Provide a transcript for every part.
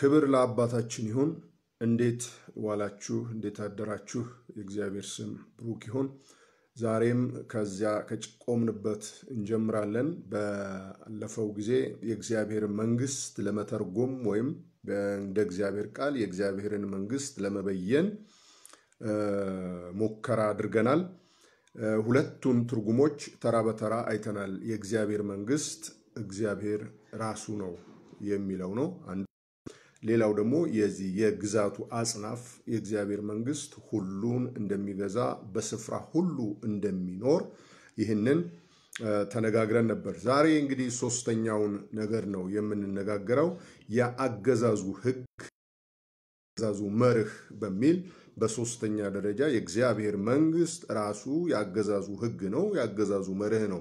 ክብር ለአባታችን ይሁን። እንዴት ዋላችሁ? እንዴት አደራችሁ? የእግዚአብሔር ስም ብሩክ ይሁን። ዛሬም ከዚያ ከጭቆምንበት እንጀምራለን። ባለፈው ጊዜ የእግዚአብሔር መንግስት ለመተርጎም ወይም እንደ እግዚአብሔር ቃል የእግዚአብሔርን መንግስት ለመበየን ሙከራ አድርገናል። ሁለቱን ትርጉሞች ተራ በተራ አይተናል። የእግዚአብሔር መንግስት እግዚአብሔር ራሱ ነው የሚለው ነው። ሌላው ደግሞ የዚህ የግዛቱ አጽናፍ የእግዚአብሔር መንግስት ሁሉን እንደሚገዛ በስፍራ ሁሉ እንደሚኖር ይህንን ተነጋግረን ነበር። ዛሬ እንግዲህ ሶስተኛውን ነገር ነው የምንነጋገረው የአገዛዙ ህግ አገዛዙ መርህ በሚል በሶስተኛ ደረጃ የእግዚአብሔር መንግስት ራሱ የአገዛዙ ህግ ነው፣ የአገዛዙ መርህ ነው።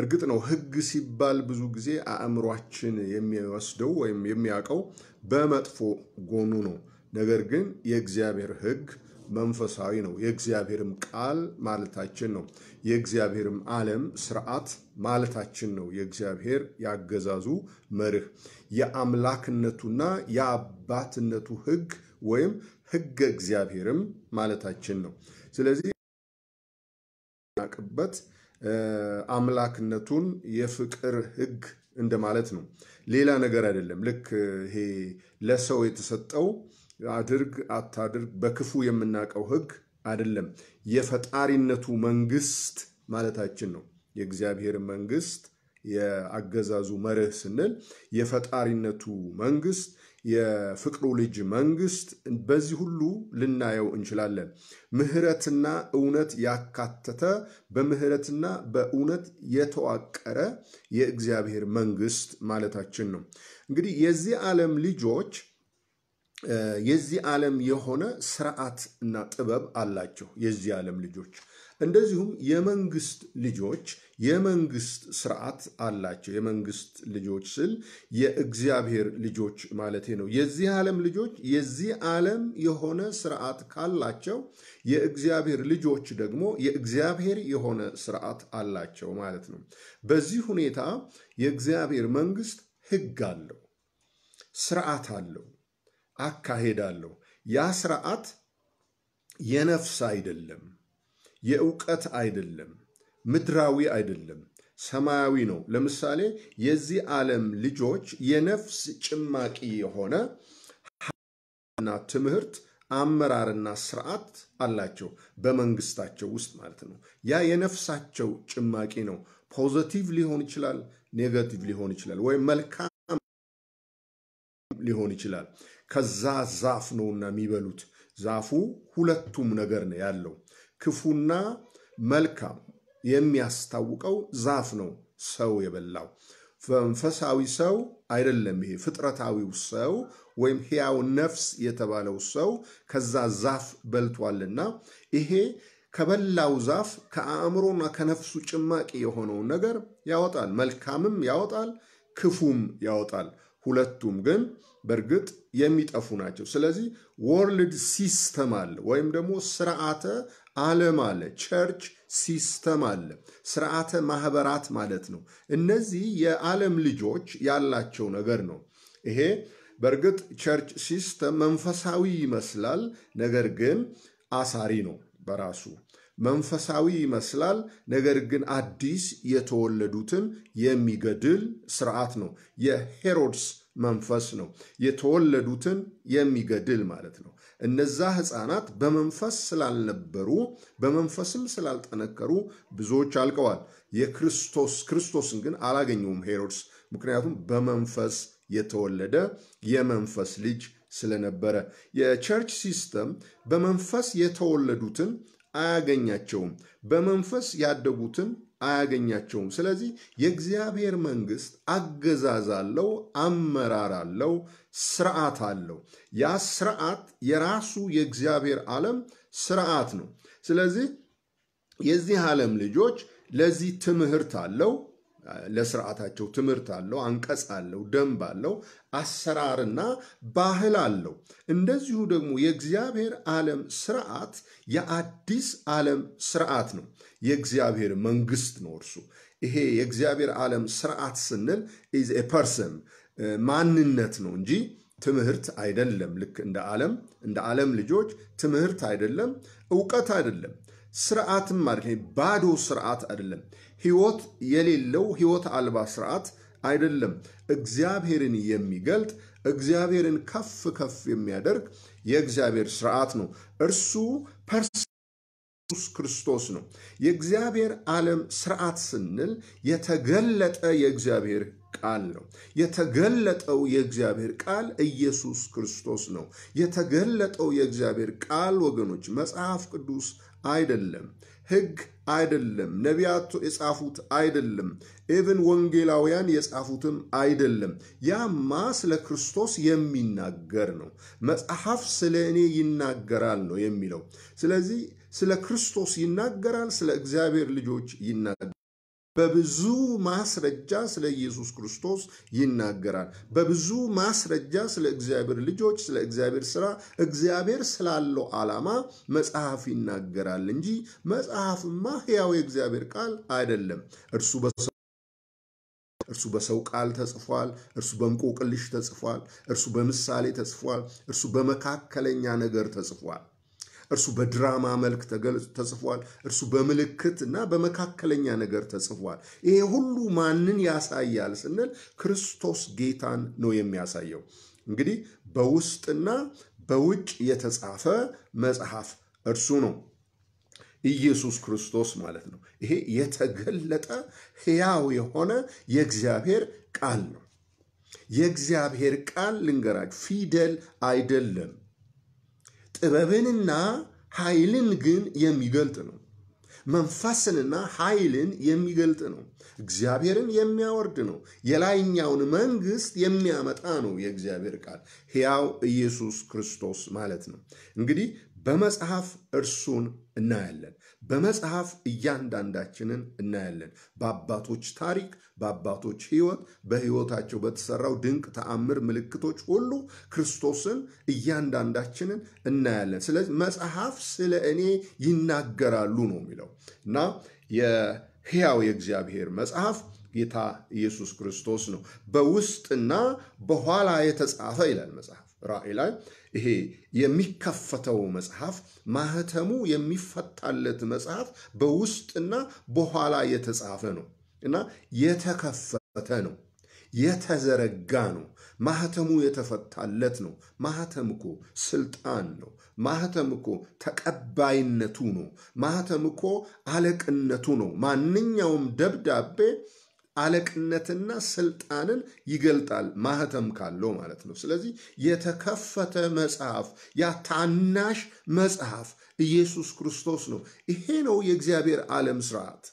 እርግጥ ነው ህግ ሲባል ብዙ ጊዜ አእምሯችን የሚወስደው ወይም የሚያውቀው በመጥፎ ጎኑ ነው። ነገር ግን የእግዚአብሔር ህግ መንፈሳዊ ነው። የእግዚአብሔርም ቃል ማለታችን ነው። የእግዚአብሔርም ዓለም ስርዓት ማለታችን ነው። የእግዚአብሔር ያገዛዙ መርህ የአምላክነቱና የአባትነቱ ህግ ወይም ህገ እግዚአብሔርም ማለታችን ነው። ስለዚህ ናቅበት አምላክነቱን የፍቅር ህግ እንደማለት ነው። ሌላ ነገር አይደለም። ልክ ይሄ ለሰው የተሰጠው አድርግ አታድርግ በክፉ የምናውቀው ህግ አይደለም። የፈጣሪነቱ መንግስት ማለታችን ነው። የእግዚአብሔር መንግስት የአገዛዙ መርህ ስንል የፈጣሪነቱ መንግስት የፍቅሩ ልጅ መንግስት በዚህ ሁሉ ልናየው እንችላለን። ምህረትና እውነት ያካተተ በምህረትና በእውነት የተዋቀረ የእግዚአብሔር መንግስት ማለታችን ነው። እንግዲህ የዚህ ዓለም ልጆች የዚህ ዓለም የሆነ ስርዓት እና ጥበብ አላቸው። የዚህ ዓለም ልጆች እንደዚሁም የመንግስት ልጆች የመንግስት ስርዓት አላቸው። የመንግስት ልጆች ስል የእግዚአብሔር ልጆች ማለቴ ነው። የዚህ ዓለም ልጆች የዚህ ዓለም የሆነ ስርዓት ካላቸው፣ የእግዚአብሔር ልጆች ደግሞ የእግዚአብሔር የሆነ ስርዓት አላቸው ማለት ነው። በዚህ ሁኔታ የእግዚአብሔር መንግስት ህግ አለው፣ ስርዓት አለው፣ አካሄድ አለው። ያ ስርዓት የነፍስ አይደለም። የእውቀት አይደለም፣ ምድራዊ አይደለም፣ ሰማያዊ ነው። ለምሳሌ የዚህ ዓለም ልጆች የነፍስ ጭማቂ የሆነ ና ትምህርት አመራርና ስርዓት አላቸው በመንግስታቸው ውስጥ ማለት ነው። ያ የነፍሳቸው ጭማቂ ነው። ፖዘቲቭ ሊሆን ይችላል፣ ኔጋቲቭ ሊሆን ይችላል፣ ወይም መልካም ሊሆን ይችላል። ከዛ ዛፍ ነውና የሚበሉት ዛፉ ሁለቱም ነገር ነው ያለው። ክፉና መልካም የሚያስታውቀው ዛፍ ነው ሰው የበላው። መንፈሳዊ ሰው አይደለም። ይሄ ፍጥረታዊው ሰው ወይም ሕያው ነፍስ የተባለው ሰው ከዛ ዛፍ በልቷልና ይሄ ከበላው ዛፍ ከአእምሮና ከነፍሱ ጭማቂ የሆነውን ነገር ያወጣል። መልካምም ያወጣል፣ ክፉም ያወጣል። ሁለቱም ግን በእርግጥ የሚጠፉ ናቸው። ስለዚህ ወርልድ ሲስተም አለ ወይም ደግሞ ስርዓተ ዓለም አለ፣ ቸርች ሲስተም አለ፣ ስርዓተ ማህበራት ማለት ነው። እነዚህ የዓለም ልጆች ያላቸው ነገር ነው። ይሄ በእርግጥ ቸርች ሲስተም መንፈሳዊ ይመስላል፣ ነገር ግን አሳሪ ነው በራሱ መንፈሳዊ ይመስላል፣ ነገር ግን አዲስ የተወለዱትን የሚገድል ስርዓት ነው የሄሮድስ መንፈስ ነው። የተወለዱትን የሚገድል ማለት ነው። እነዛ ሕፃናት በመንፈስ ስላልነበሩ በመንፈስም ስላልጠነከሩ ብዙዎች አልቀዋል። የክርስቶስ ክርስቶስን ግን አላገኘውም ሄሮድስ፣ ምክንያቱም በመንፈስ የተወለደ የመንፈስ ልጅ ስለነበረ። የቸርች ሲስተም በመንፈስ የተወለዱትን አያገኛቸውም፣ በመንፈስ ያደጉትን አያገኛቸውም። ስለዚህ የእግዚአብሔር መንግስት አገዛዝ አለው፣ አመራር አለው፣ ስርዓት አለው። ያ ስርዓት የራሱ የእግዚአብሔር ዓለም ስርዓት ነው። ስለዚህ የዚህ ዓለም ልጆች ለዚህ ትምህርት አለው ለስርዓታቸው ትምህርት አለው፣ አንቀጽ አለው፣ ደንብ አለው፣ አሰራርና ባህል አለው። እንደዚሁ ደግሞ የእግዚአብሔር ዓለም ስርዓት የአዲስ ዓለም ስርዓት ነው። የእግዚአብሔር መንግስት ነው እርሱ። ይሄ የእግዚአብሔር ዓለም ስርዓት ስንል ኢዝ ኤ ፐርሰን ማንነት ነው እንጂ ትምህርት አይደለም። ልክ እንደ ዓለም እንደ ዓለም ልጆች ትምህርት አይደለም፣ እውቀት አይደለም፣ ስርዓትም አይደለም፣ ባዶ ስርዓት አይደለም፣ ህይወት የሌለው ህይወት አልባ ስርዓት አይደለም። እግዚአብሔርን የሚገልጥ እግዚአብሔርን ከፍ ከፍ የሚያደርግ የእግዚአብሔር ስርዓት ነው። እርሱ ፐርስ ክርስቶስ ነው። የእግዚአብሔር ዓለም ስርዓት ስንል የተገለጠ የእግዚአብሔር ቃል ነው። የተገለጠው የእግዚአብሔር ቃል ኢየሱስ ክርስቶስ ነው። የተገለጠው የእግዚአብሔር ቃል ወገኖች፣ መጽሐፍ ቅዱስ አይደለም፣ ሕግ አይደለም፣ ነቢያት የጻፉት አይደለም፣ ኤቨን ወንጌላውያን የጻፉትም አይደለም። ያማ ስለ ክርስቶስ የሚናገር ነው። መጽሐፍ ስለ እኔ ይናገራል ነው የሚለው። ስለዚህ ስለ ክርስቶስ ይናገራል፣ ስለ እግዚአብሔር ልጆች ይናገራል። በብዙ ማስረጃ ስለ ኢየሱስ ክርስቶስ ይናገራል። በብዙ ማስረጃ ስለ እግዚአብሔር ልጆች፣ ስለ እግዚአብሔር ስራ፣ እግዚአብሔር ስላለው ዓላማ መጽሐፍ ይናገራል እንጂ መጽሐፍማ ሕያው የእግዚአብሔር ቃል አይደለም። እርሱ በሰው እርሱ በሰው ቃል ተጽፏል። እርሱ በእንቆቅልሽ ተጽፏል። እርሱ በምሳሌ ተጽፏል። እርሱ በመካከለኛ ነገር ተጽፏል። እርሱ በድራማ መልክ ተጽፏል። እርሱ በምልክት እና በመካከለኛ ነገር ተጽፏል። ይሄ ሁሉ ማንን ያሳያል ስንል ክርስቶስ ጌታን ነው የሚያሳየው። እንግዲህ በውስጥና በውጭ የተጻፈ መጽሐፍ እርሱ ነው ኢየሱስ ክርስቶስ ማለት ነው። ይሄ የተገለጠ ሕያው የሆነ የእግዚአብሔር ቃል ነው። የእግዚአብሔር ቃል ልንገራችሁ፣ ፊደል አይደለም። ጥበብንና ኃይልን ግን የሚገልጥ ነው። መንፈስንና ኃይልን የሚገልጥ ነው። እግዚአብሔርን የሚያወርድ ነው። የላይኛውን መንግስት የሚያመጣ ነው የእግዚአብሔር ቃል ሕያው ኢየሱስ ክርስቶስ ማለት ነው። እንግዲህ በመጽሐፍ እርሱን እናያለን። በመጽሐፍ እያንዳንዳችንን እናያለን። በአባቶች ታሪክ፣ በአባቶች ሕይወት፣ በሕይወታቸው በተሰራው ድንቅ ተአምር፣ ምልክቶች ሁሉ ክርስቶስን እያንዳንዳችንን እናያለን። ስለዚህ መጽሐፍ ስለ እኔ ይናገራሉ ነው የሚለው እና የሕያው የእግዚአብሔር መጽሐፍ ጌታ ኢየሱስ ክርስቶስ ነው። በውስጥና በኋላ የተጻፈ ይላል መጽሐፍ ራእይ ላይ ይሄ የሚከፈተው መጽሐፍ ማህተሙ የሚፈታለት መጽሐፍ በውስጥና በኋላ የተጻፈ ነው እና የተከፈተ ነው የተዘረጋ ነው። ማህተሙ የተፈታለት ነው። ማህተም እኮ ስልጣን ነው። ማህተም እኮ ተቀባይነቱ ነው። ማህተም እኮ አለቅነቱ ነው። ማንኛውም ደብዳቤ አለቅነትና ስልጣንን ይገልጣል። ማህተም ካለው ማለት ነው። ስለዚህ የተከፈተ መጽሐፍ፣ ያ ታናሽ መጽሐፍ ኢየሱስ ክርስቶስ ነው። ይሄ ነው የእግዚአብሔር ዓለም ስርዓት።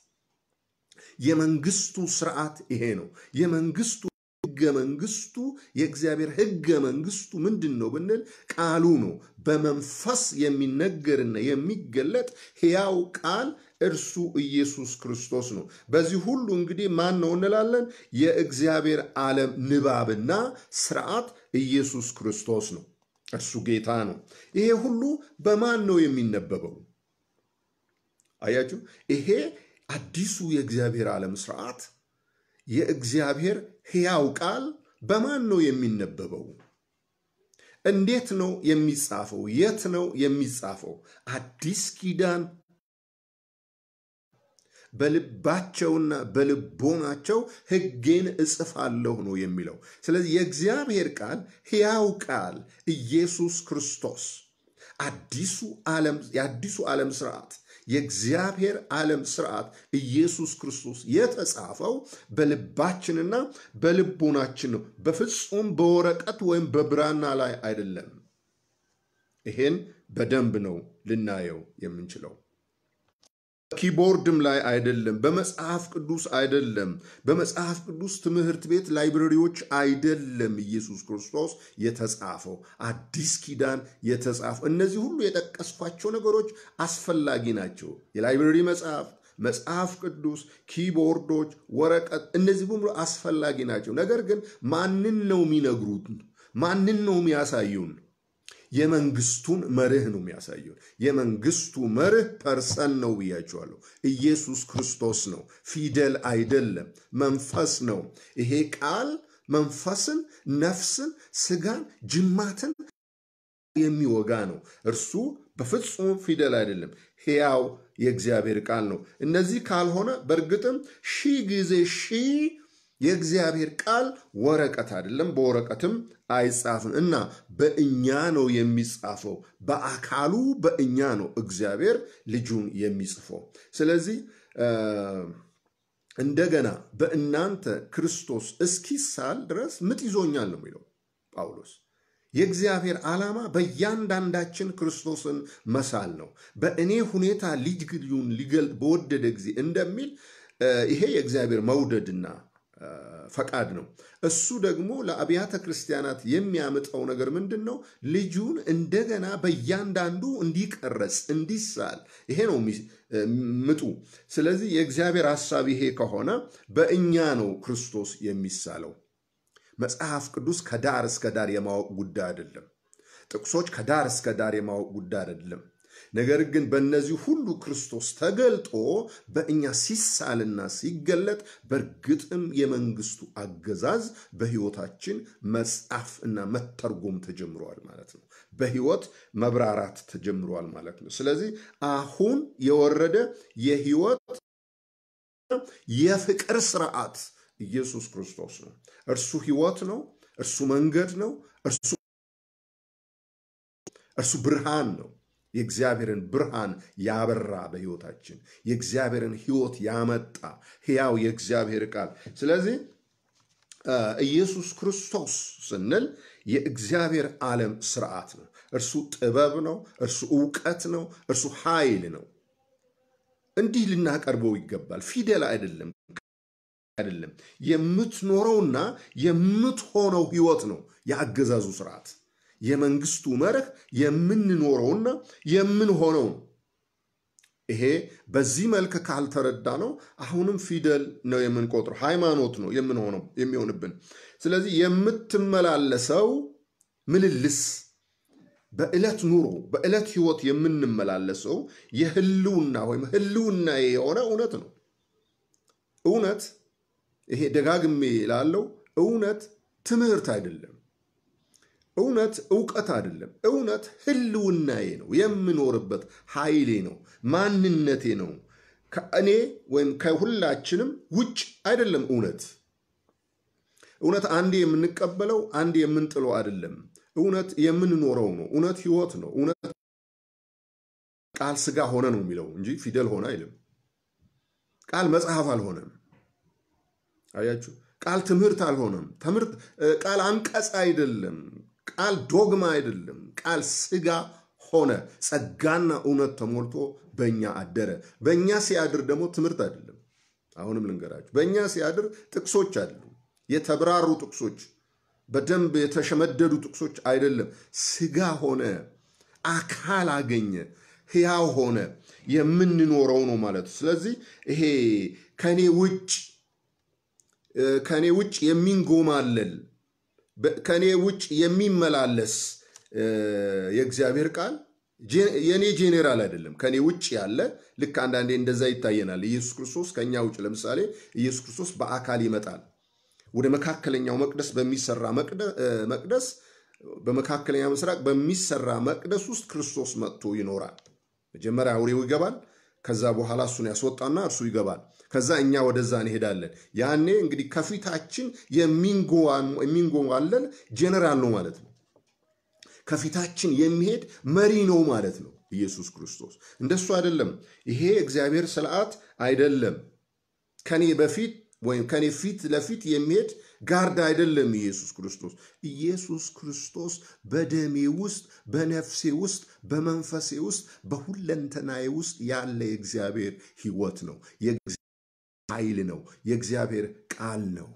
የመንግስቱ ስርዓት ይሄ ነው የመንግስቱ ህገ መንግስቱ የእግዚአብሔር ህገ መንግስቱ ምንድን ነው ብንል ቃሉ ነው። በመንፈስ የሚነገርና የሚገለጥ ሕያው ቃል እርሱ ኢየሱስ ክርስቶስ ነው። በዚህ ሁሉ እንግዲህ ማን ነው እንላለን? የእግዚአብሔር ዓለም ንባብና ስርዓት ኢየሱስ ክርስቶስ ነው። እርሱ ጌታ ነው። ይሄ ሁሉ በማን ነው የሚነበበው? አያችሁ፣ ይሄ አዲሱ የእግዚአብሔር ዓለም ስርዓት የእግዚአብሔር ሕያው ቃል በማን ነው የሚነበበው? እንዴት ነው የሚጻፈው? የት ነው የሚጻፈው? አዲስ ኪዳን በልባቸውና በልቦናቸው ሕጌን እጽፋለሁ ነው የሚለው። ስለዚህ የእግዚአብሔር ቃል ሕያው ቃል ኢየሱስ ክርስቶስ አዲሱ ዓለም የአዲሱ ዓለም ስርዓት የእግዚአብሔር ዓለም ስርዓት ኢየሱስ ክርስቶስ የተጻፈው በልባችንና በልቦናችን ነው። በፍጹም በወረቀት ወይም በብራና ላይ አይደለም። ይሄን በደንብ ነው ልናየው የምንችለው። ኪቦርድም ላይ አይደለም፣ በመጽሐፍ ቅዱስ አይደለም፣ በመጽሐፍ ቅዱስ ትምህርት ቤት ላይብረሪዎች አይደለም። ኢየሱስ ክርስቶስ የተጻፈው አዲስ ኪዳን የተጻፈው እነዚህ ሁሉ የጠቀስኳቸው ነገሮች አስፈላጊ ናቸው። የላይብረሪ መጽሐፍ መጽሐፍ ቅዱስ፣ ኪቦርዶች፣ ወረቀት እነዚህ በሙሉ አስፈላጊ ናቸው። ነገር ግን ማንን ነው የሚነግሩት? ማንን ነው የሚያሳዩን? የመንግስቱን መርህ ነው የሚያሳየው። የመንግስቱ መርህ ፐርሰን ነው ብያቸዋለሁ። ኢየሱስ ክርስቶስ ነው፣ ፊደል አይደለም፣ መንፈስ ነው። ይሄ ቃል መንፈስን፣ ነፍስን፣ ስጋን፣ ጅማትን የሚወጋ ነው። እርሱ በፍጹም ፊደል አይደለም፣ ሕያው የእግዚአብሔር ቃል ነው። እነዚህ ካልሆነ በእርግጥም ሺህ ጊዜ ሺህ የእግዚአብሔር ቃል ወረቀት አይደለም፣ በወረቀትም አይጻፍም እና በእኛ ነው የሚጻፈው። በአካሉ በእኛ ነው እግዚአብሔር ልጁን የሚጽፈው። ስለዚህ እንደገና በእናንተ ክርስቶስ እስኪሳል ድረስ ምጥ ይዞኛል ነው የሚለው ጳውሎስ። የእግዚአብሔር ዓላማ በእያንዳንዳችን ክርስቶስን መሳል ነው። በእኔ ሁኔታ ልጅ ሊገልጥ በወደደ ጊዜ እንደሚል ይሄ የእግዚአብሔር መውደድና ፈቃድ ነው። እሱ ደግሞ ለአብያተ ክርስቲያናት የሚያመጣው ነገር ምንድን ነው? ልጁን እንደገና በእያንዳንዱ እንዲቀረጽ እንዲሳል። ይሄ ነው ምጡ። ስለዚህ የእግዚአብሔር ሐሳብ ይሄ ከሆነ በእኛ ነው ክርስቶስ የሚሳለው። መጽሐፍ ቅዱስ ከዳር እስከ ዳር የማወቅ ጉዳይ አይደለም። ጥቅሶች ከዳር እስከ ዳር የማወቅ ጉዳይ አይደለም። ነገር ግን በእነዚህ ሁሉ ክርስቶስ ተገልጦ በእኛ ሲሳልና ሲገለጥ በእርግጥም የመንግስቱ አገዛዝ በህይወታችን መጻፍ እና መተርጎም ተጀምረዋል ማለት ነው። በህይወት መብራራት ተጀምረዋል ማለት ነው። ስለዚህ አሁን የወረደ የህይወት የፍቅር ስርዓት ኢየሱስ ክርስቶስ ነው። እርሱ ህይወት ነው። እርሱ መንገድ ነው። እርሱ እርሱ ብርሃን ነው። የእግዚአብሔርን ብርሃን ያበራ በሕይወታችን የእግዚአብሔርን ሕይወት ያመጣ ሕያው የእግዚአብሔር ቃል። ስለዚህ ኢየሱስ ክርስቶስ ስንል የእግዚአብሔር ዓለም ስርዓት ነው። እርሱ ጥበብ ነው። እርሱ እውቀት ነው። እርሱ ኃይል ነው። እንዲህ ልናቀርበው ይገባል። ፊደል አይደለም አይደለም። የምትኖረውና የምትሆነው ሕይወት ነው የአገዛዙ ስርዓት። የመንግስቱ መርህ የምንኖረውና የምንሆነው ነው። ይሄ በዚህ መልክ ካልተረዳ ነው አሁንም ፊደል ነው የምንቆጥረው፣ ሃይማኖት ነው የምንሆነው የሚሆንብን። ስለዚህ የምትመላለሰው ምልልስ በእለት ኑሮ በእለት ህይወት የምንመላለሰው የህልውና ወይም ህልውና የሆነ እውነት ነው። እውነት ይሄ ደጋግሜ ላለው እውነት ትምህርት አይደለም። እውነት እውቀት አይደለም። እውነት ህልውናዬ ነው፣ የምኖርበት ኃይሌ ነው፣ ማንነቴ ነው። ከእኔ ወይም ከሁላችንም ውጭ አይደለም። እውነት እውነት አንዴ የምንቀበለው አንድ የምንጥለው አይደለም። እውነት የምንኖረው ነው። እውነት ህይወት ነው። እውነት ቃል ስጋ ሆነ ነው የሚለው እንጂ ፊደል ሆነ አይልም። ቃል መጽሐፍ አልሆነም። አያችሁ፣ ቃል ትምህርት አልሆነም። ቃል አንቀጽ አይደለም። ቃል ዶግማ አይደለም። ቃል ስጋ ሆነ፣ ጸጋና እውነት ተሞልቶ በእኛ አደረ። በእኛ ሲያድር ደግሞ ትምህርት አይደለም። አሁንም ልንገራችሁ፣ በእኛ ሲያድር ጥቅሶች አሉ። የተብራሩ ጥቅሶች፣ በደንብ የተሸመደዱ ጥቅሶች አይደለም። ስጋ ሆነ፣ አካል አገኘ፣ ህያው ሆነ፣ የምንኖረው ነው ማለት ስለዚህ ይሄ ከኔ ውጭ ከእኔ ውጭ የሚንጎማለል ከእኔ ውጭ የሚመላለስ የእግዚአብሔር ቃል የእኔ ጄኔራል አይደለም፣ ከእኔ ውጭ ያለ ልክ አንዳንዴ እንደዛ ይታየናል። ኢየሱስ ክርስቶስ ከእኛ ውጭ ለምሳሌ ኢየሱስ ክርስቶስ በአካል ይመጣል። ወደ መካከለኛው መቅደስ በሚሰራ መቅደስ በመካከለኛ ምስራቅ በሚሰራ መቅደስ ውስጥ ክርስቶስ መጥቶ ይኖራል። መጀመሪያ አውሬው ይገባል። ከዛ በኋላ እሱን ያስወጣና እርሱ ይገባል። ከዛ እኛ ወደዛ እንሄዳለን። ያኔ እንግዲህ ከፊታችን የሚንጎዋለን ጀነራል ነው ማለት ነው። ከፊታችን የሚሄድ መሪ ነው ማለት ነው ኢየሱስ ክርስቶስ። እንደሱ አይደለም። ይሄ እግዚአብሔር ስርዓት አይደለም። ከኔ በፊት ወይም ከኔ ፊት ለፊት የሚሄድ ጋርድ አይደለም ኢየሱስ ክርስቶስ። ኢየሱስ ክርስቶስ በደሜ ውስጥ፣ በነፍሴ ውስጥ፣ በመንፈሴ ውስጥ፣ በሁለንተናዬ ውስጥ ያለ የእግዚአብሔር ሕይወት ነው። ኃይል ነው፣ የእግዚአብሔር ቃል ነው።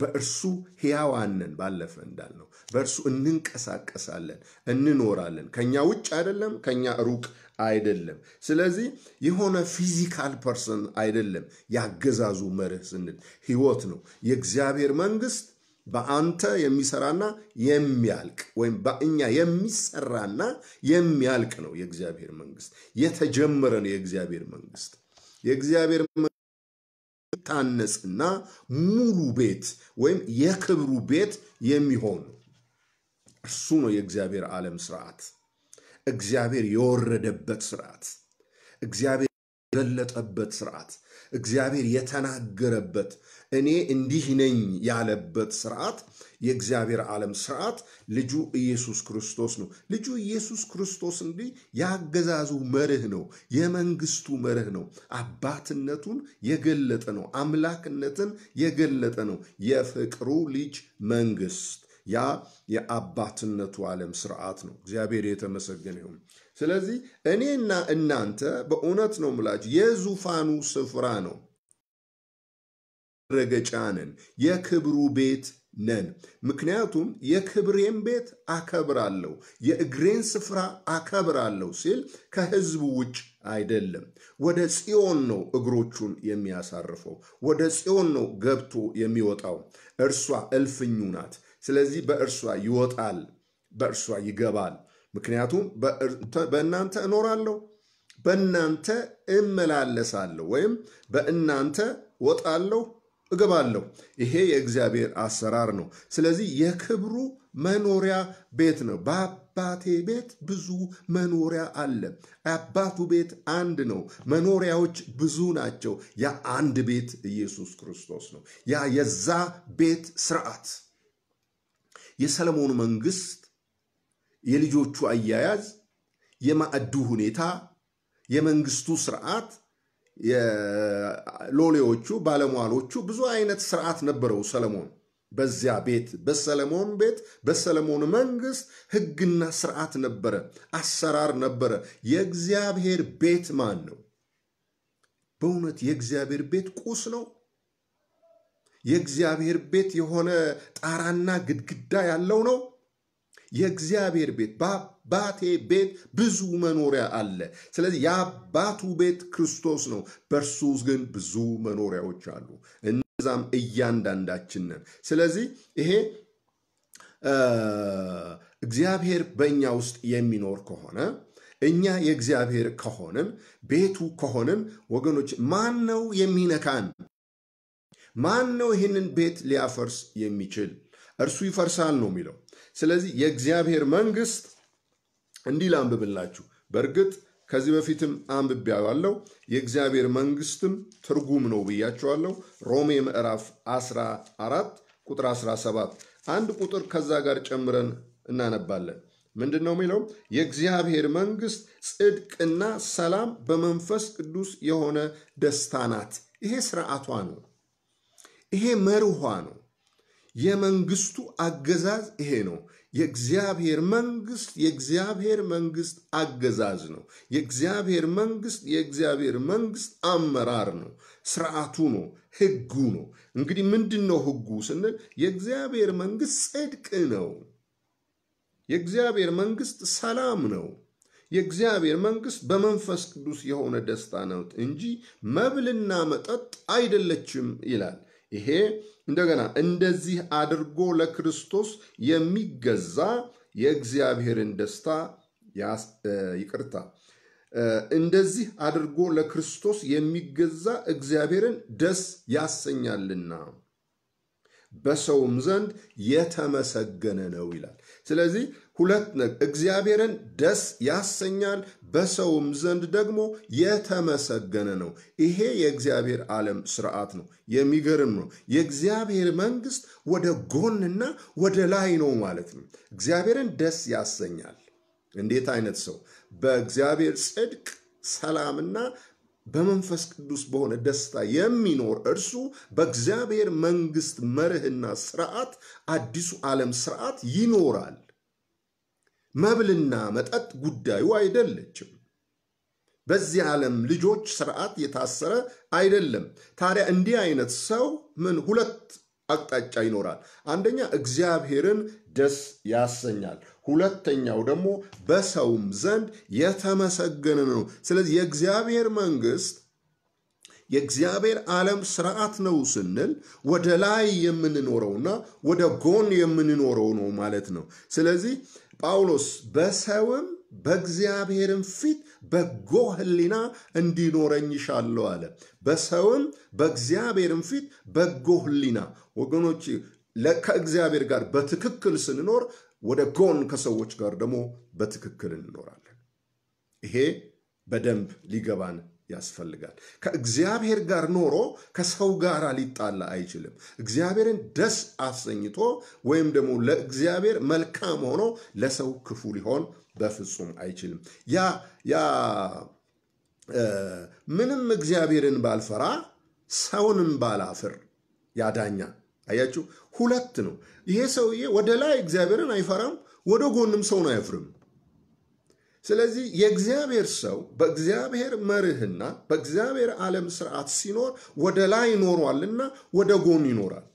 በእርሱ ሕያዋንን ባለፈ እንዳልነው በእርሱ እንንቀሳቀሳለን፣ እንኖራለን። ከኛ ውጭ አይደለም፣ ከኛ ሩቅ አይደለም። ስለዚህ የሆነ ፊዚካል ፐርሰን አይደለም። ያገዛዙ መርህ ስንል ህይወት ነው። የእግዚአብሔር መንግስት በአንተ የሚሰራና የሚያልቅ ወይም በእኛ የሚሰራና የሚያልቅ ነው። የእግዚአብሔር መንግስት የተጀመረ ነው። የእግዚአብሔር መንግስት የእግዚአብሔር ታነጽና ሙሉ ቤት ወይም የክብሩ ቤት የሚሆን እርሱ ነው የእግዚአብሔር ዓለም ስርዓት፣ እግዚአብሔር የወረደበት ስርዓት እግዚአብሔር የገለጠበት ስርዓት፣ እግዚአብሔር የተናገረበት እኔ እንዲህ ነኝ ያለበት ስርዓት የእግዚአብሔር ዓለም ስርዓት ልጁ ኢየሱስ ክርስቶስ ነው። ልጁ ኢየሱስ ክርስቶስ እንዲህ የአገዛዙ መርህ ነው፣ የመንግስቱ መርህ ነው። አባትነቱን የገለጠ ነው፣ አምላክነትን የገለጠ ነው። የፍቅሩ ልጅ መንግስት ያ የአባትነቱ ዓለም ስርዓት ነው። እግዚአብሔር የተመሰገነ ይሁን። ስለዚህ እኔና እናንተ በእውነት ነው ምላችሁ የዙፋኑ ስፍራ ነው ረገጫ ነን፣ የክብሩ ቤት ነን። ምክንያቱም የክብሬን ቤት አከብራለሁ፣ የእግሬን ስፍራ አከብራለሁ ሲል ከህዝቡ ውጭ አይደለም። ወደ ጽዮን ነው እግሮቹን የሚያሳርፈው፣ ወደ ጽዮን ነው ገብቶ የሚወጣው። እርሷ እልፍኙ ናት። ስለዚህ በእርሷ ይወጣል፣ በእርሷ ይገባል። ምክንያቱም በእናንተ እኖራለሁ፣ በእናንተ እመላለሳለሁ፣ ወይም በእናንተ ወጣለሁ፣ እገባለሁ። ይሄ የእግዚአብሔር አሰራር ነው። ስለዚህ የክብሩ መኖሪያ ቤት ነው። በአባቴ ቤት ብዙ መኖሪያ አለ። አባቱ ቤት አንድ ነው። መኖሪያዎች ብዙ ናቸው። ያ አንድ ቤት ኢየሱስ ክርስቶስ ነው። ያ የዛ ቤት ስርዓት የሰለሞን መንግስት የልጆቹ አያያዝ፣ የማዕዱ ሁኔታ፣ የመንግስቱ ስርዓት፣ ሎሌዎቹ ባለሟሎቹ ብዙ አይነት ስርዓት ነበረው ሰለሞን በዚያ ቤት በሰለሞን ቤት በሰለሞን መንግስት ህግና ስርዓት ነበረ፣ አሰራር ነበረ። የእግዚአብሔር ቤት ማን ነው? በእውነት የእግዚአብሔር ቤት ቁስ ነው? የእግዚአብሔር ቤት የሆነ ጣራና ግድግዳ ያለው ነው? የእግዚአብሔር ቤት በአባቴ ቤት ብዙ መኖሪያ አለ። ስለዚህ የአባቱ ቤት ክርስቶስ ነው፣ በእርሱ ግን ብዙ መኖሪያዎች አሉ። እነዛም እያንዳንዳችን ነን። ስለዚህ ይሄ እግዚአብሔር በእኛ ውስጥ የሚኖር ከሆነ እኛ የእግዚአብሔር ከሆንን ቤቱ ከሆንን ወገኖች፣ ማን ነው የሚነካን? ማን ነው ይህንን ቤት ሊያፈርስ የሚችል? እርሱ ይፈርሳል ነው የሚለው ስለዚህ የእግዚአብሔር መንግስት እንዲህ ላንብብላችሁ። በእርግጥ ከዚህ በፊትም አንብቤያለሁ። የእግዚአብሔር መንግስትም ትርጉም ነው ብያቸዋለሁ። ሮሜ ምዕራፍ 14 ቁጥር 17 አንድ ቁጥር ከዛ ጋር ጨምረን እናነባለን። ምንድን ነው የሚለው? የእግዚአብሔር መንግስት ጽድቅና ሰላም በመንፈስ ቅዱስ የሆነ ደስታ ናት። ይሄ ስርዓቷ ነው። ይሄ መርኋ ነው። የመንግስቱ አገዛዝ ይሄ ነው። የእግዚአብሔር መንግስት የእግዚአብሔር መንግስት አገዛዝ ነው። የእግዚአብሔር መንግስት የእግዚአብሔር መንግስት አመራር ነው፣ ስርዓቱ ነው፣ ህጉ ነው። እንግዲህ ምንድን ነው ህጉ ስንል የእግዚአብሔር መንግስት ጽድቅ ነው። የእግዚአብሔር መንግስት ሰላም ነው። የእግዚአብሔር መንግስት በመንፈስ ቅዱስ የሆነ ደስታ ነው እንጂ መብልና መጠጥ አይደለችም ይላል ይሄ እንደገና እንደዚህ አድርጎ ለክርስቶስ የሚገዛ የእግዚአብሔርን ደስታ ይቅርታ እንደዚህ አድርጎ ለክርስቶስ የሚገዛ እግዚአብሔርን ደስ ያሰኛልና በሰውም ዘንድ የተመሰገነ ነው ይላል። ስለዚህ ሁለት እግዚአብሔርን ደስ ያሰኛል፣ በሰውም ዘንድ ደግሞ የተመሰገነ ነው። ይሄ የእግዚአብሔር ዓለም ስርዓት ነው። የሚገርም ነው። የእግዚአብሔር መንግስት ወደ ጎንና ወደ ላይ ነው ማለት ነው። እግዚአብሔርን ደስ ያሰኛል። እንዴት አይነት ሰው! በእግዚአብሔር ጽድቅ ሰላምና በመንፈስ ቅዱስ በሆነ ደስታ የሚኖር እርሱ በእግዚአብሔር መንግስት መርህና ስርዓት፣ አዲሱ ዓለም ስርዓት ይኖራል። መብልና መጠጥ ጉዳዩ አይደለችም። በዚህ ዓለም ልጆች ስርዓት የታሰረ አይደለም። ታዲያ እንዲህ አይነት ሰው ምን ሁለት አቅጣጫ ይኖራል። አንደኛ እግዚአብሔርን ደስ ያሰኛል። ሁለተኛው ደግሞ በሰውም ዘንድ የተመሰገነ ነው። ስለዚህ የእግዚአብሔር መንግስት የእግዚአብሔር ዓለም ስርዓት ነው ስንል ወደ ላይ የምንኖረውና ወደ ጎን የምንኖረው ነው ማለት ነው። ስለዚህ ጳውሎስ በሰውም በእግዚአብሔርም ፊት በጎ ሕሊና እንዲኖረኝ ይሻለሁ አለ። በሰውም በእግዚአብሔርም ፊት በጎ ሕሊና ወገኖች፣ ከእግዚአብሔር ጋር በትክክል ስንኖር ወደ ጎን ከሰዎች ጋር ደግሞ በትክክል እንኖራለን። ይሄ በደንብ ሊገባን ያስፈልጋል። ከእግዚአብሔር ጋር ኖሮ ከሰው ጋር ሊጣላ አይችልም። እግዚአብሔርን ደስ አሰኝቶ ወይም ደግሞ ለእግዚአብሔር መልካም ሆኖ ለሰው ክፉ ሊሆን በፍጹም አይችልም። ያ ያ ምንም እግዚአብሔርን ባልፈራ ሰውንም ባላፍር ያዳኛ አያችሁ፣ ሁለት ነው። ይሄ ሰውዬ ወደ ላይ እግዚአብሔርን አይፈራም፣ ወደ ጎንም ሰውን አያፍርም። ስለዚህ የእግዚአብሔር ሰው በእግዚአብሔር መርህና በእግዚአብሔር ዓለም ስርዓት ሲኖር ወደ ላይ ይኖሯልና ወደ ጎን ይኖራል።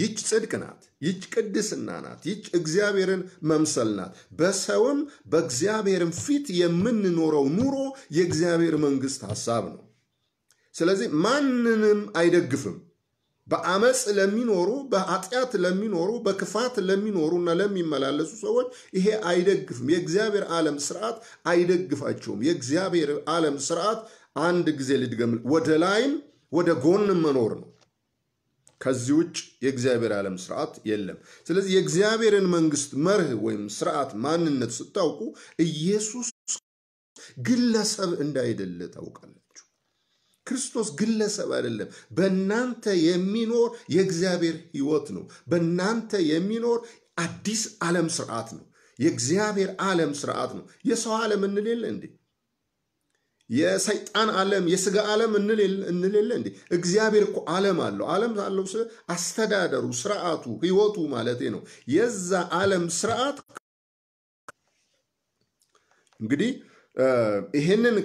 ይች ጽድቅ ናት፣ ይች ቅድስና ናት፣ ይች እግዚአብሔርን መምሰል ናት። በሰውም በእግዚአብሔርም ፊት የምንኖረው ኑሮ የእግዚአብሔር መንግሥት ሐሳብ ነው። ስለዚህ ማንንም አይደግፍም። በአመፅ ለሚኖሩ በአጥያት ለሚኖሩ በክፋት ለሚኖሩና ለሚመላለሱ ሰዎች ይሄ አይደግፍም። የእግዚአብሔር ዓለም ስርዓት አይደግፋቸውም። የእግዚአብሔር ዓለም ስርዓት አንድ ጊዜ ልድገም፣ ወደ ላይም ወደ ጎንም መኖር ነው። ከዚህ ውጭ የእግዚአብሔር ዓለም ስርዓት የለም። ስለዚህ የእግዚአብሔርን መንግስት መርህ ወይም ስርዓት ማንነት ስታውቁ ኢየሱስ ግለሰብ እንዳይደለ ታውቃለች። ክርስቶስ ግለሰብ አይደለም። በእናንተ የሚኖር የእግዚአብሔር ህይወት ነው። በእናንተ የሚኖር አዲስ ዓለም ስርዓት ነው። የእግዚአብሔር ዓለም ስርዓት ነው። የሰው ዓለም እንል የለ እንዴ? የሰይጣን ዓለም፣ የስጋ ዓለም እንል እንዴ? እግዚአብሔር እኮ ዓለም አለው። ዓለም አለው አስተዳደሩ፣ ስርዓቱ፣ ህይወቱ ማለት ነው። የዛ ዓለም ስርዓት እንግዲህ ይህንን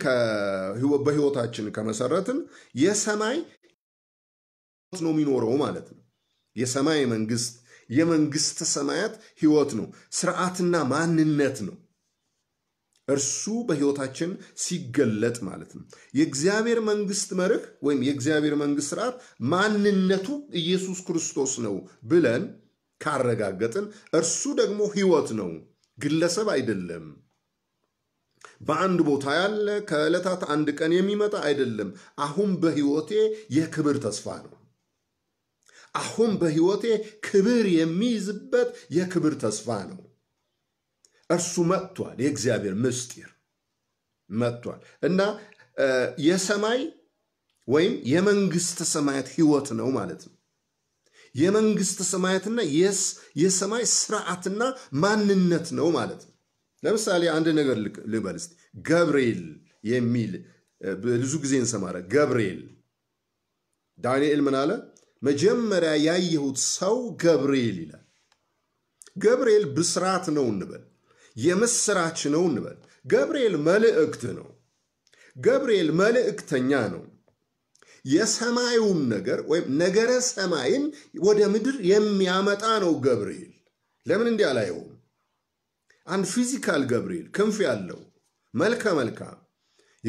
በህይወታችን ከመሰረትን የሰማይ ነው የሚኖረው ማለት ነው። የሰማይ መንግስት የመንግስት ሰማያት ህይወት ነው፣ ስርዓትና ማንነት ነው። እርሱ በህይወታችን ሲገለጥ ማለት ነው። የእግዚአብሔር መንግስት መርህ ወይም የእግዚአብሔር መንግስት ስርዓት ማንነቱ ኢየሱስ ክርስቶስ ነው ብለን ካረጋገጥን እርሱ ደግሞ ህይወት ነው፣ ግለሰብ አይደለም። በአንድ ቦታ ያለ ከዕለታት አንድ ቀን የሚመጣ አይደለም። አሁን በሕይወቴ የክብር ተስፋ ነው። አሁን በሕይወቴ ክብር የሚይዝበት የክብር ተስፋ ነው። እርሱ መጥቷል። የእግዚአብሔር ምስጢር መጥቷል እና የሰማይ ወይም የመንግስተ ሰማያት ህይወት ነው ማለት ነው። የመንግስተ ሰማያትና የሰማይ ስርዓትና ማንነት ነው ማለት ነው። ለምሳሌ አንድ ነገር ልበል እስኪ። ገብርኤል የሚል ብዙ ጊዜ እንሰማረ። ገብርኤል ዳንኤል ምን አለ? መጀመሪያ ያየሁት ሰው ገብርኤል ይላል። ገብርኤል ብስራት ነው እንበል፣ የምስራች ነው እንበል። ገብርኤል መልእክት ነው። ገብርኤል መልእክተኛ ነው። የሰማዩን ነገር ወይም ነገረ ሰማይን ወደ ምድር የሚያመጣ ነው ገብርኤል። ለምን እንዲህ አላየውም? አንድ ፊዚካል ገብርኤል ክንፍ ያለው መልከ መልካም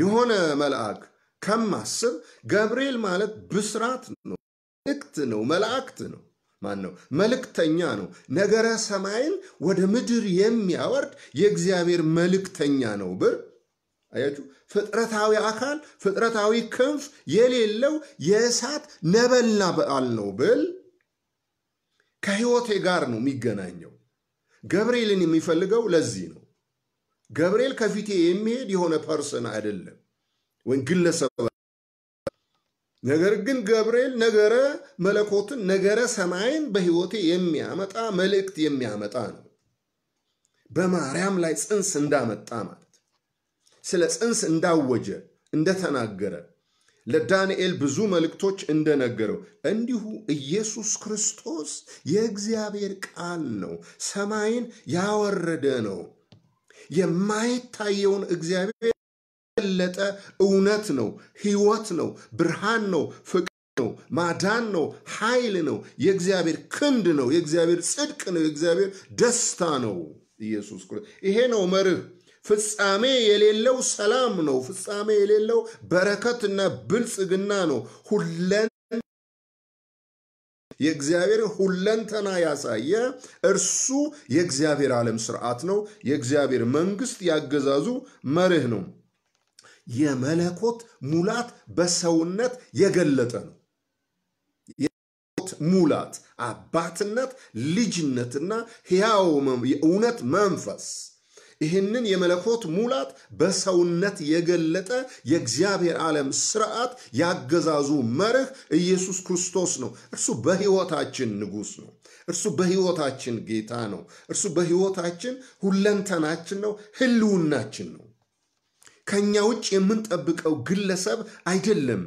የሆነ መልአክ ከማስብ ገብርኤል ማለት ብስራት ነው፣ መልእክት ነው፣ መላእክት ነው። ማን ነው? መልእክተኛ ነው። ነገረ ሰማይን ወደ ምድር የሚያወርድ የእግዚአብሔር መልእክተኛ ነው ብል አያችሁ። ፍጥረታዊ አካል ፍጥረታዊ ክንፍ የሌለው የእሳት ነበልባል ነው ብል ከህይወቴ ጋር ነው የሚገናኘው። ገብርኤልን የሚፈልገው ለዚህ ነው። ገብርኤል ከፊቴ የሚሄድ የሆነ ፐርሰን አይደለም ወይም ግለሰብ። ነገር ግን ገብርኤል ነገረ መለኮትን ነገረ ሰማይን በሕይወቴ የሚያመጣ መልእክት የሚያመጣ ነው። በማርያም ላይ ጽንስ እንዳመጣ ማለት ስለ ጽንስ እንዳወጀ እንደተናገረ ለዳንኤል ብዙ መልእክቶች እንደነገረው እንዲሁ ኢየሱስ ክርስቶስ የእግዚአብሔር ቃል ነው። ሰማይን ያወረደ ነው። የማይታየውን እግዚአብሔር የበለጠ እውነት ነው፣ ህይወት ነው፣ ብርሃን ነው፣ ፍቅር ነው፣ ማዳን ነው፣ ኃይል ነው፣ የእግዚአብሔር ክንድ ነው፣ የእግዚአብሔር ጽድቅ ነው፣ የእግዚአብሔር ደስታ ነው። ኢየሱስ ክርስቶስ ይሄ ነው መርህ ፍጻሜ የሌለው ሰላም ነው። ፍጻሜ የሌለው በረከትና ብልጽግና ነው። ሁለን የእግዚአብሔር ሁለንተና ያሳየ እርሱ የእግዚአብሔር ዓለም ስርዓት ነው። የእግዚአብሔር መንግስት ያገዛዙ መርህ ነው። የመለኮት ሙላት በሰውነት የገለጠ ነው። ሙላት አባትነት፣ ልጅነትና ሕያው የእውነት መንፈስ ይህንን የመለኮት ሙላት በሰውነት የገለጠ የእግዚአብሔር ዓለም ስርዓት ያገዛዙ መርህ ኢየሱስ ክርስቶስ ነው። እርሱ በሕይወታችን ንጉሥ ነው። እርሱ በሕይወታችን ጌታ ነው። እርሱ በሕይወታችን ሁለንተናችን ነው፣ ህልውናችን ነው። ከእኛ ውጭ የምንጠብቀው ግለሰብ አይደለም።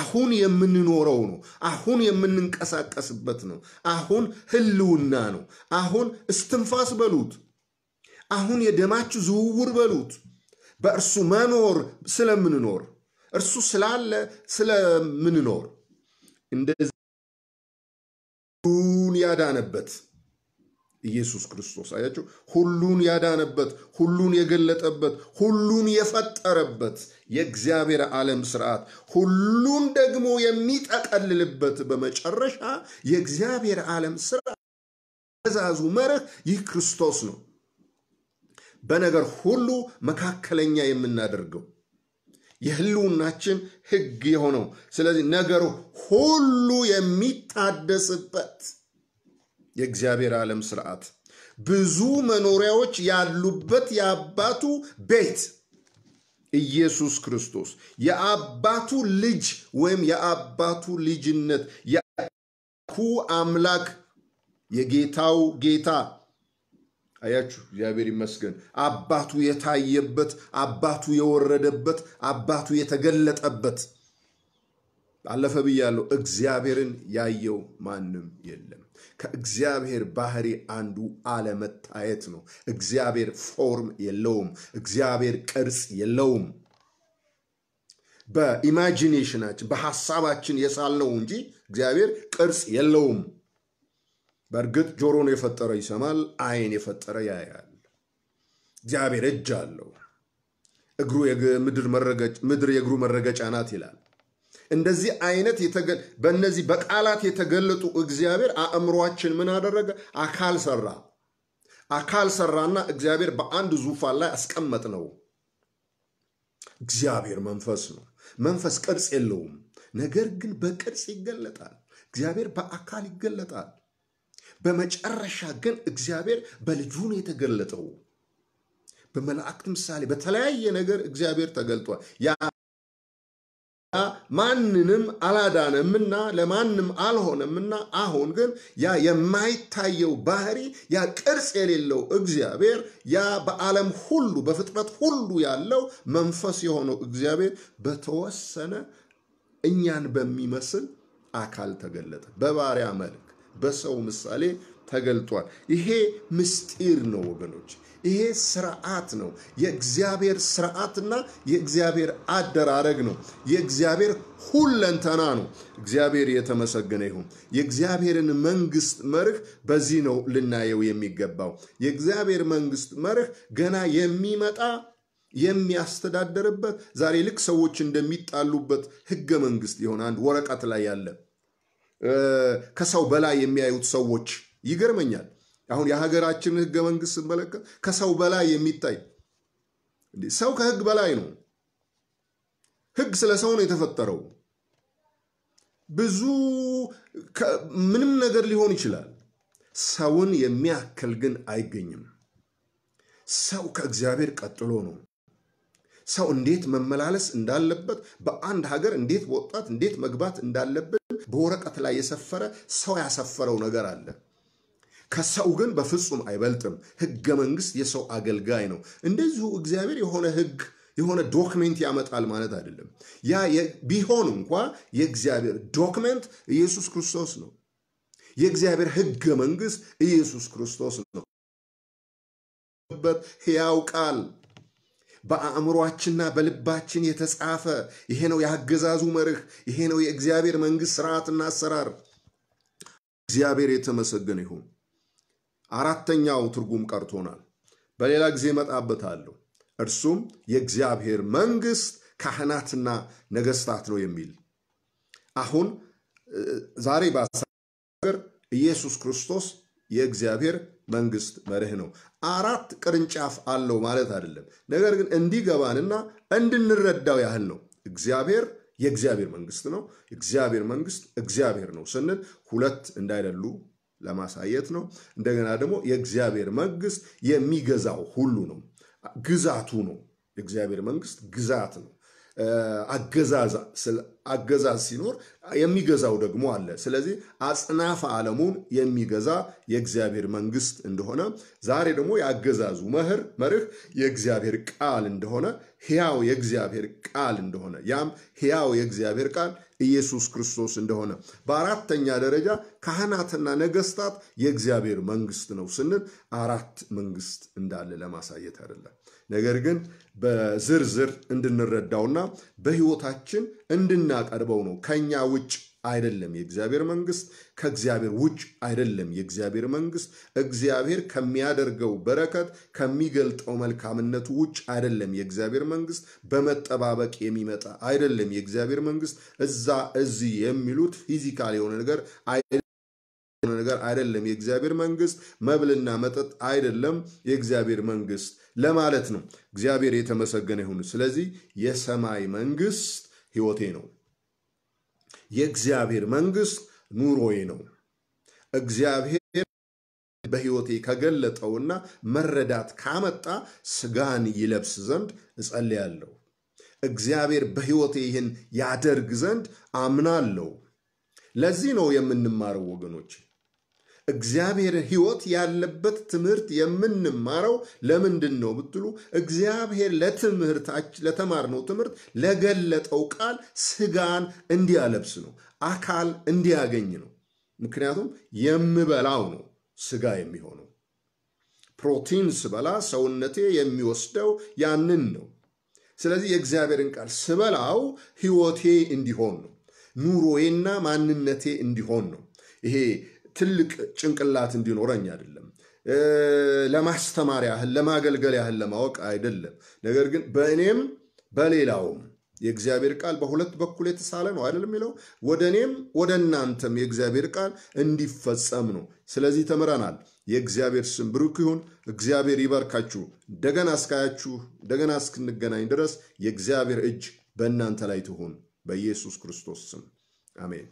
አሁን የምንኖረው ነው። አሁን የምንንቀሳቀስበት ነው። አሁን ህልውና ነው። አሁን እስትንፋስ በሉት አሁን የደማችሁ ዝውውር በሉት። በእርሱ መኖር ስለምንኖር እርሱ ስላለ ስለምንኖር ሁሉን ያዳነበት ኢየሱስ ክርስቶስ አያቸው። ሁሉን ያዳነበት፣ ሁሉን የገለጠበት፣ ሁሉን የፈጠረበት የእግዚአብሔር ዓለም ስርዓት ሁሉን ደግሞ የሚጠቀልልበት በመጨረሻ የእግዚአብሔር ዓለም ስርዓት ተዛዙ መርህ ይህ ክርስቶስ ነው። በነገር ሁሉ መካከለኛ የምናደርገው የህልውናችን ህግ የሆነው ስለዚህ ነገር ሁሉ የሚታደስበት የእግዚአብሔር ዓለም ስርዓት ብዙ መኖሪያዎች ያሉበት የአባቱ ቤት ኢየሱስ ክርስቶስ የአባቱ ልጅ ወይም የአባቱ ልጅነት የኩ አምላክ የጌታው ጌታ አያችሁ፣ እግዚአብሔር ይመስገን። አባቱ የታየበት፣ አባቱ የወረደበት፣ አባቱ የተገለጠበት። አለፈ ብያለሁ። እግዚአብሔርን ያየው ማንም የለም። ከእግዚአብሔር ባህሪ አንዱ አለመታየት ነው። እግዚአብሔር ፎርም የለውም። እግዚአብሔር ቅርጽ የለውም። በኢማጂኔሽናችን በሐሳባችን የሳልነው እንጂ እግዚአብሔር ቅርጽ የለውም። በእርግጥ ጆሮን የፈጠረ ይሰማል፣ አይን የፈጠረ ያያል። እግዚአብሔር እጅ አለው። እግሩ ምድር የእግሩ መረገጫ ናት ይላል። እንደዚህ አይነት በእነዚህ በቃላት የተገለጡ እግዚአብሔር አእምሯችን ምን አደረገ? አካል ሰራ። አካል ሰራና እግዚአብሔር በአንድ ዙፋን ላይ አስቀመጥ ነው። እግዚአብሔር መንፈስ ነው። መንፈስ ቅርጽ የለውም፣ ነገር ግን በቅርጽ ይገለጣል። እግዚአብሔር በአካል ይገለጣል። በመጨረሻ ግን እግዚአብሔር በልጁ ነው የተገለጠው። በመላእክት ምሳሌ በተለያየ ነገር እግዚአብሔር ተገልጧል። ያ ማንንም አላዳነምና ለማንም አልሆነምና፣ አሁን ግን ያ የማይታየው ባህሪ ያ ቅርጽ የሌለው እግዚአብሔር ያ በዓለም ሁሉ በፍጥረት ሁሉ ያለው መንፈስ የሆነው እግዚአብሔር በተወሰነ እኛን በሚመስል አካል ተገለጠ በባሪያ መልክ። በሰው ምሳሌ ተገልጧል። ይሄ ምስጢር ነው ወገኖች፣ ይሄ ስርዓት ነው። የእግዚአብሔር ስርዓትና የእግዚአብሔር አደራረግ ነው። የእግዚአብሔር ሁለንተና ነው። እግዚአብሔር የተመሰገነ ይሁን። የእግዚአብሔርን መንግስት መርህ በዚህ ነው ልናየው የሚገባው። የእግዚአብሔር መንግስት መርህ ገና የሚመጣ የሚያስተዳደርበት ዛሬ ልክ ሰዎች እንደሚጣሉበት ህገ መንግስት የሆነ አንድ ወረቀት ላይ ያለ ከሰው በላይ የሚያዩት ሰዎች ይገርመኛል። አሁን የሀገራችንን ህገ መንግስት ስመለከት ከሰው በላይ የሚታይ ሰው ከህግ በላይ ነው። ህግ ስለ ሰው ነው የተፈጠረው። ብዙ ምንም ነገር ሊሆን ይችላል። ሰውን የሚያክል ግን አይገኝም። ሰው ከእግዚአብሔር ቀጥሎ ነው። ሰው እንዴት መመላለስ እንዳለበት፣ በአንድ ሀገር እንዴት መውጣት፣ እንዴት መግባት እንዳለበት በወረቀት ላይ የሰፈረ ሰው ያሰፈረው ነገር አለ። ከሰው ግን በፍጹም አይበልጥም። ህገ መንግስት የሰው አገልጋይ ነው። እንደዚሁ እግዚአብሔር የሆነ ህግ የሆነ ዶክሜንት ያመጣል ማለት አይደለም። ያ ቢሆን እንኳ የእግዚአብሔር ዶክሜንት ኢየሱስ ክርስቶስ ነው። የእግዚአብሔር ህገ መንግስት ኢየሱስ ክርስቶስ ነው። ህያው ቃል በአእምሯችንና በልባችን የተጻፈ ይሄ ነው የአገዛዙ መርህ፣ ይሄ ነው የእግዚአብሔር መንግስት ስርዓትና አሰራር። እግዚአብሔር የተመሰገነ ይሁን። አራተኛው ትርጉም ቀርቶናል፣ በሌላ ጊዜ እመጣበታለሁ። እርሱም የእግዚአብሔር መንግስት ካህናትና ነገስታት ነው የሚል አሁን ዛሬ ባሳ ኢየሱስ ክርስቶስ የእግዚአብሔር መንግስት መርህ ነው። አራት ቅርንጫፍ አለው ማለት አይደለም። ነገር ግን እንዲገባንና እንድንረዳው ያህል ነው። እግዚአብሔር የእግዚአብሔር መንግስት ነው። እግዚአብሔር መንግስት እግዚአብሔር ነው ስንል ሁለት እንዳይደሉ ለማሳየት ነው። እንደገና ደግሞ የእግዚአብሔር መንግስት የሚገዛው ሁሉ ነው፣ ግዛቱ ነው። የእግዚአብሔር መንግስት ግዛት ነው። አገዛዝ ሲኖር የሚገዛው ደግሞ አለ። ስለዚህ አጽናፈ ዓለሙን የሚገዛ የእግዚአብሔር መንግስት እንደሆነ ዛሬ ደግሞ የአገዛዙ መህር መርህ የእግዚአብሔር ቃል እንደሆነ ሕያው የእግዚአብሔር ቃል እንደሆነ ያም ሕያው የእግዚአብሔር ቃል ኢየሱስ ክርስቶስ እንደሆነ፣ በአራተኛ ደረጃ ካህናትና ነገስታት የእግዚአብሔር መንግስት ነው ስንል አራት መንግስት እንዳለ ለማሳየት አይደለም። ነገር ግን በዝርዝር እንድንረዳውና በህይወታችን እንድናቀርበው ነው ከኛ ውጭ አይደለም የእግዚአብሔር መንግስት፣ ከእግዚአብሔር ውጭ አይደለም የእግዚአብሔር መንግስት። እግዚአብሔር ከሚያደርገው በረከት ከሚገልጠው መልካምነቱ ውጭ አይደለም የእግዚአብሔር መንግስት። በመጠባበቅ የሚመጣ አይደለም የእግዚአብሔር መንግስት። እዛ እዚህ የሚሉት ፊዚካል የሆነ ነገር ነገር አይደለም የእግዚአብሔር መንግስት። መብልና መጠጥ አይደለም የእግዚአብሔር መንግስት ለማለት ነው። እግዚአብሔር የተመሰገነ ይሁን። ስለዚህ የሰማይ መንግስት ህይወቴ ነው። የእግዚአብሔር መንግስት ኑሮዬ ነው። እግዚአብሔር በህይወቴ ከገለጠውና መረዳት ካመጣ ስጋን ይለብስ ዘንድ እጸልያለሁ። እግዚአብሔር በህይወቴ ይህን ያደርግ ዘንድ አምናለሁ። ለዚህ ነው የምንማረው ወገኖች። እግዚአብሔር ህይወት ያለበት ትምህርት የምንማረው ለምንድን ነው ብትሉ እግዚአብሔር ለተማር ለተማርነው ትምህርት ለገለጠው ቃል ስጋን እንዲያለብስ ነው፣ አካል እንዲያገኝ ነው። ምክንያቱም የምበላው ነው ስጋ የሚሆነው። ፕሮቲን ስበላ ሰውነቴ የሚወስደው ያንን ነው። ስለዚህ የእግዚአብሔርን ቃል ስበላው ህይወቴ እንዲሆን ነው፣ ኑሮዬና ማንነቴ እንዲሆን ነው። ይሄ ትልቅ ጭንቅላት እንዲኖረኝ አይደለም ለማስተማር ያህል ለማገልገል ያህል ለማወቅ አይደለም። ነገር ግን በእኔም በሌላውም የእግዚአብሔር ቃል በሁለት በኩል የተሳለ ነው አይደለም የሚለው ወደ እኔም ወደ እናንተም የእግዚአብሔር ቃል እንዲፈጸም ነው። ስለዚህ ተምረናል። የእግዚአብሔር ስም ብሩክ ይሁን። እግዚአብሔር ይባርካችሁ። እንደገና እስካያችሁ እንደገና እስክንገናኝ ድረስ የእግዚአብሔር እጅ በእናንተ ላይ ትሁን በኢየሱስ ክርስቶስ ስም አሜን።